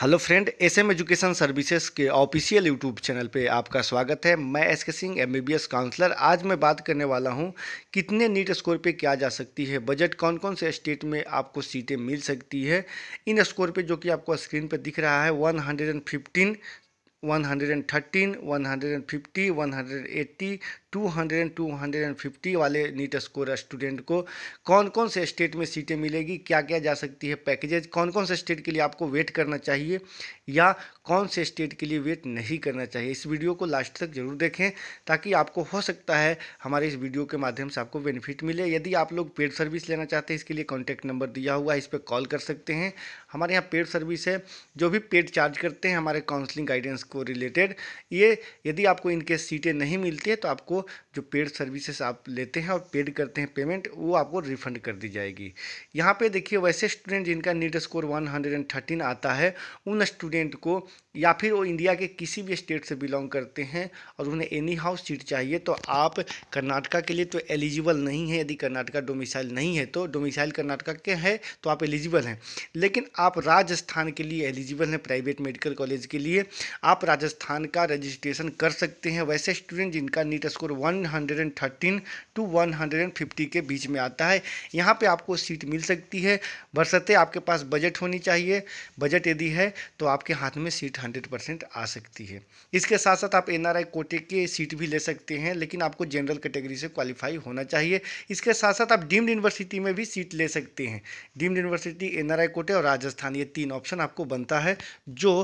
hello friend SM education services के official YouTube channel पे आपका स्वागत है मैं एस के सिंह एम काउंसलर आज मैं बात करने वाला हूँ कितने नीट स्कोर पे क्या जा सकती है बजट कौन कौन से स्टेट में आपको सीटें मिल सकती है इन स्कोर पे जो कि आपको स्क्रीन पे दिख रहा है one one one hundred hundred hundred and and and fifteen thirteen fifty one hundred eighty 200 250 वाले नीट स्कोर स्टूडेंट को कौन कौन से स्टेट में सीटें मिलेगी क्या क्या जा सकती है पैकेजेज कौन कौन से स्टेट के लिए आपको वेट करना चाहिए या कौन से स्टेट के लिए वेट नहीं करना चाहिए इस वीडियो को लास्ट तक जरूर देखें ताकि आपको हो सकता है हमारे इस वीडियो के माध्यम से आपको बेनिफिट मिले यदि आप लोग पेड सर्विस लेना चाहते हैं इसके लिए कॉन्टैक्ट नंबर दिया हुआ है इस पर कॉल कर सकते हैं हमारे यहाँ पेड सर्विस है जो भी पेड चार्ज करते हैं हमारे काउंसलिंग गाइडेंस को रिलेटेड ये यदि आपको इनके सीटें नहीं मिलती है तो आपको जो पेड सर्विसेज आप लेते हैं और पेड करते हैं पेमेंट वो आपको रिफंड कर दी जाएगी यहाँ पे देखिए वैसे स्टूडेंट जिनका नीट स्कोर 113 आता है उन स्टूडेंट को या फिर वो इंडिया के किसी भी स्टेट से बिलोंग करते हैं और उन्हें एनी हाउस सीट चाहिए तो आप कर्नाटका के लिए तो एलिजिबल नहीं है यदि कर्नाटका डोमिसाइल नहीं है तो डोमिसाइल कर्नाटका के है तो आप एलिजिबल हैं लेकिन आप राजस्थान के लिए एलिजिबल हैं प्राइवेट मेडिकल कॉलेज के लिए आप राजस्थान का रजिस्ट्रेशन कर सकते हैं वैसे स्टूडेंट जिनका नीट स्कोर 113 टू 150 के बीच में आता है यहाँ पे आपको सीट मिल सकती है बरसते आपके पास बजट होनी चाहिए बजट यदि है तो आपके हाथ में सीट 100 परसेंट आ सकती है इसके साथ साथ आप एन कोटे के सीट भी ले सकते हैं लेकिन आपको जनरल कैटेगरी से क्वालिफाई होना चाहिए इसके साथ साथ आप डीम्ड यूनिवर्सिटी में भी सीट ले सकते हैं डीम्ड यूनिवर्सिटी एन कोटे और राजस्थान ये तीन ऑप्शन आपको बनता है जो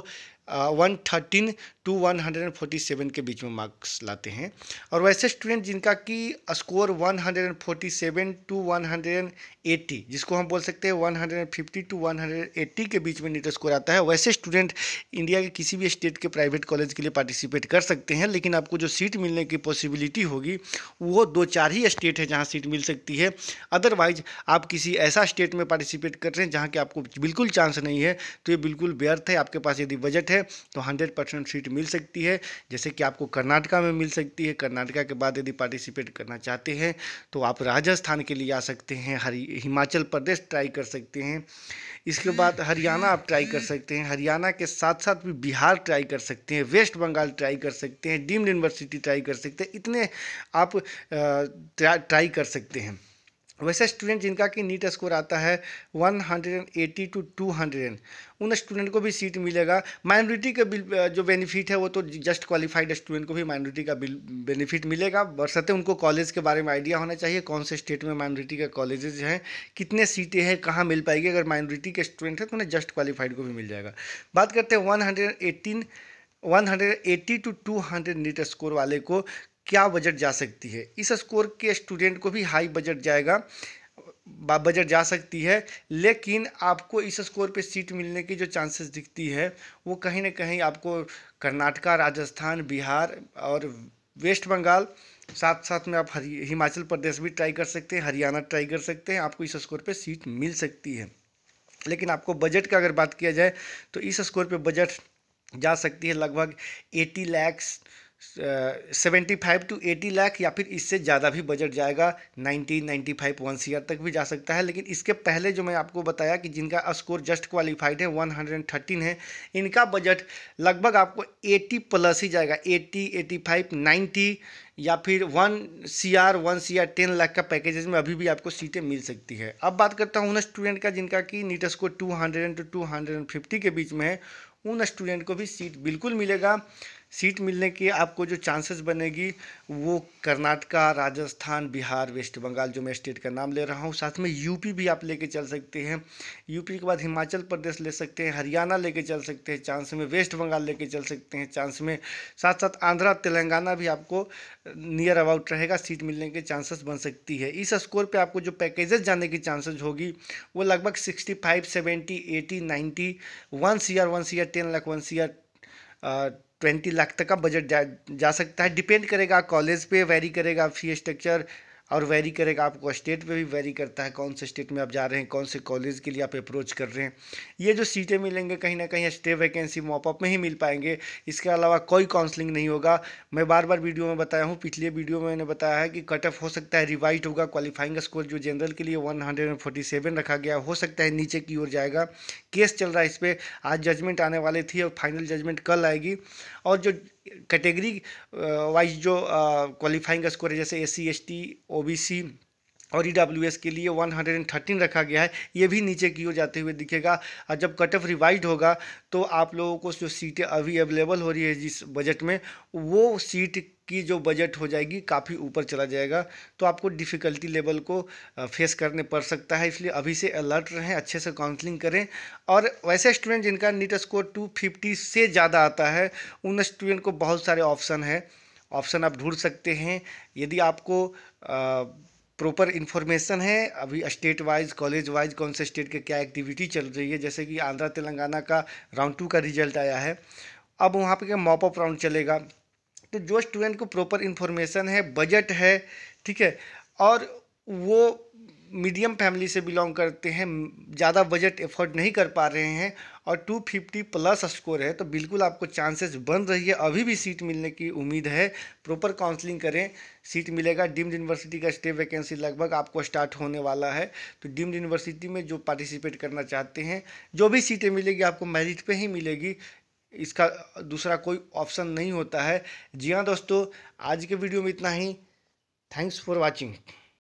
one thirteen to one hundred and forty seven के बीच में मार्क्स लाते हैं और वैसे स्टूडेंट जिनका कि score one hundred and forty seven to one hundred and eighty जिसको हम बोल सकते हैं one hundred and fifty to one hundred eighty के बीच में नीट स्कोर आता है वैसे स्टूडेंट इंडिया के किसी भी स्टेट के प्राइवेट कॉलेज के लिए पार्टिसिपेट कर सकते हैं लेकिन आपको जो सीट मिलने की पॉसिबिलिटी होगी वो दो चार ही स्टेट है जहाँ सीट मिल सकती है अदरवाइज आप किसी ऐसा स्टेट में पार्टिसिपेट कर रहे हैं जहाँ की आपको बिल्कुल चांस नहीं है तो ये बिल्कुल व्यर्थ है आपके पास यदि बजट है है तो हंड्रेड परसेंट सीट मिल सकती है जैसे कि आपको कर्नाटका में मिल सकती है कर्नाटका के बाद यदि पार्टिसिपेट करना चाहते हैं तो आप राजस्थान के लिए आ सकते हैं हिमाचल प्रदेश ट्राई कर सकते हैं इसके बाद हरियाणा आप ट्राई कर सकते हैं हरियाणा के साथ साथ भी बिहार ट्राई कर सकते हैं वेस्ट बंगाल ट्राई कर सकते हैं डीम्ड यूनिवर्सिटी ट्राई कर सकते हैं इतने आप ट्राई कर सकते हैं वैसे स्टूडेंट जिनका कि नीट स्कोर आता है 180 टू 200 उन स्टूडेंट को भी सीट मिलेगा माइनॉरिटी का बिल जो बेनिफिट है वो तो जस्ट क्वालिफाइड स्टूडेंट को भी माइनॉरिटी का बिल बेनिफिट मिलेगा बरसते उनको कॉलेज के बारे में आइडिया होना चाहिए कौन से स्टेट में माइनॉरिटी के कॉलेजेज हैं कितने सीटें हैं कहाँ मिल पाएगी अगर माइनॉरिटी के स्टूडेंट हैं तो उन्हें जस्ट क्वालिफाइड को भी मिल जाएगा बात करते हैं वन 180 टू 200 नीट स्कोर वाले को क्या बजट जा सकती है इस स्कोर के स्टूडेंट को भी हाई बजट जाएगा बजट जा सकती है लेकिन आपको इस स्कोर पे सीट मिलने की जो चांसेस दिखती है वो कहीं ना कहीं आपको कर्नाटका राजस्थान बिहार और वेस्ट बंगाल साथ साथ में आप हिमाचल प्रदेश भी ट्राई कर सकते हैं हरियाणा ट्राई कर सकते हैं आपको इस स्कोर पे सीट मिल सकती है लेकिन आपको बजट का अगर बात किया जाए तो इस स्कोर पे बजट जा सकती है लगभग eighty lakhs seventy five to eighty lakh या फिर इससे ज़्यादा भी बजट जाएगा ninety ninety five one C R तक भी जा सकता है लेकिन इसके पहले जो मैं आपको बताया कि जिनका स्कोर जस्ट क्वालिफाइड है वन हंड्रेड थर्टीन है इनका बजट लगभग आपको एटी प्लस ही जाएगा एटी एटी फाइव नाइन्टी या फिर one C R one C R ten lakh का पैकेजेस में अभी भी आपको सीटें मिल सकती है अब बात करता हूँ उन स्टूडेंट का जिनका कि NEET score two hundred to two hundred and fifty के बीच में है उन स्टूडेंट को भी सीट बिल्कुल मिलेगा सीट मिलने की आपको जो चांसेस बनेगी वो कर्नाटका राजस्थान बिहार वेस्ट बंगाल जो मैं स्टेट का नाम ले रहा हूँ साथ में यूपी भी आप लेके चल सकते हैं यूपी के बाद हिमाचल प्रदेश ले सकते हैं हरियाणा लेके चल सकते हैं चांस में वेस्ट बंगाल लेके चल सकते हैं चांस में साथ साथ आंध्रा तेलंगाना भी आपको नियर अबाउट रहेगा सीट मिलने के चांसेस बन सकती है इस स्कोर पर आपको जो पैकेजेस जाने की चांसेज होगी वो लगभग sixty five seventy eighty ninety one C R one C R ten lakh one C या ट्वेंटी लाख तक का बजट जा जा सकता है डिपेंड करेगा कॉलेज पे वेरी करेगा फी स्ट्रक्चर और वेरी करेगा आपको स्टेट पे भी वेरी करता है कौन से स्टेट में आप जा रहे हैं कौन से कॉलेज के लिए आप अप्रोच कर रहे हैं ये जो सीटें मिलेंगे कहीं ना कहीं स्टे वैकेंसी मॉपअप में ही मिल पाएंगे इसके अलावा कोई काउंसलिंग नहीं होगा मैं बार बार वीडियो में बताया हूँ पिछले वीडियो में मैंने बताया है कि कट ऑफ हो सकता है रिवाइट होगा क्वालिफाइंग स्कोर जो जनरल के लिए वन रखा गया हो सकता है नीचे की ओर जाएगा केस चल रहा है इस पर आज जजमेंट आने वाली थी और फाइनल जजमेंट कल आएगी और जो कैटेगरी वाइज जो क्वालिफाइंग स्कोर है जैसे S C S T O B C और ई e के लिए 113 रखा गया है ये भी नीचे की ओर जाते हुए दिखेगा और जब कट ऑफ रिवाइज होगा तो आप लोगों को जो सीटें अभी अवेलेबल हो रही है जिस बजट में वो सीट की जो बजट हो जाएगी काफ़ी ऊपर चला जाएगा तो आपको डिफ़िकल्टी लेवल को फेस करने पड़ सकता है इसलिए अभी से अलर्ट रहें अच्छे से काउंसलिंग करें और वैसे स्टूडेंट जिनका नीट स्कोर टू से ज़्यादा आता है उन स्टूडेंट को बहुत सारे ऑप्शन हैं ऑप्शन आप ढूंढ सकते हैं यदि आपको आ, प्रॉपर इन्फॉर्मेशन है अभी स्टेट वाइज कॉलेज वाइज कौन से स्टेट के क्या एक्टिविटी चल रही है जैसे कि आंध्रा तेलंगाना का राउंड टू का रिजल्ट आया है अब वहाँ पर क्या मॉप अप राउंड चलेगा तो जो स्टूडेंट को प्रॉपर इन्फॉर्मेशन है बजट है ठीक है और वो मीडियम फैमिली से बिलोंग करते हैं ज़्यादा बजट एफोर्ड नहीं कर पा रहे हैं और 250 प्लस स्कोर है तो बिल्कुल आपको चांसेस बन रही है अभी भी सीट मिलने की उम्मीद है प्रॉपर काउंसलिंग करें सीट मिलेगा डीम्ड यूनिवर्सिटी का स्टे वैकेंसी लगभग आपको स्टार्ट होने वाला है तो डीम्ड यूनिवर्सिटी में जो पार्टिसिपेट करना चाहते हैं जो भी सीटें मिलेगी आपको मेरिट पर ही मिलेगी इसका दूसरा कोई ऑप्शन नहीं होता है जी हाँ दोस्तों आज के वीडियो में इतना ही थैंक्स फॉर वॉचिंग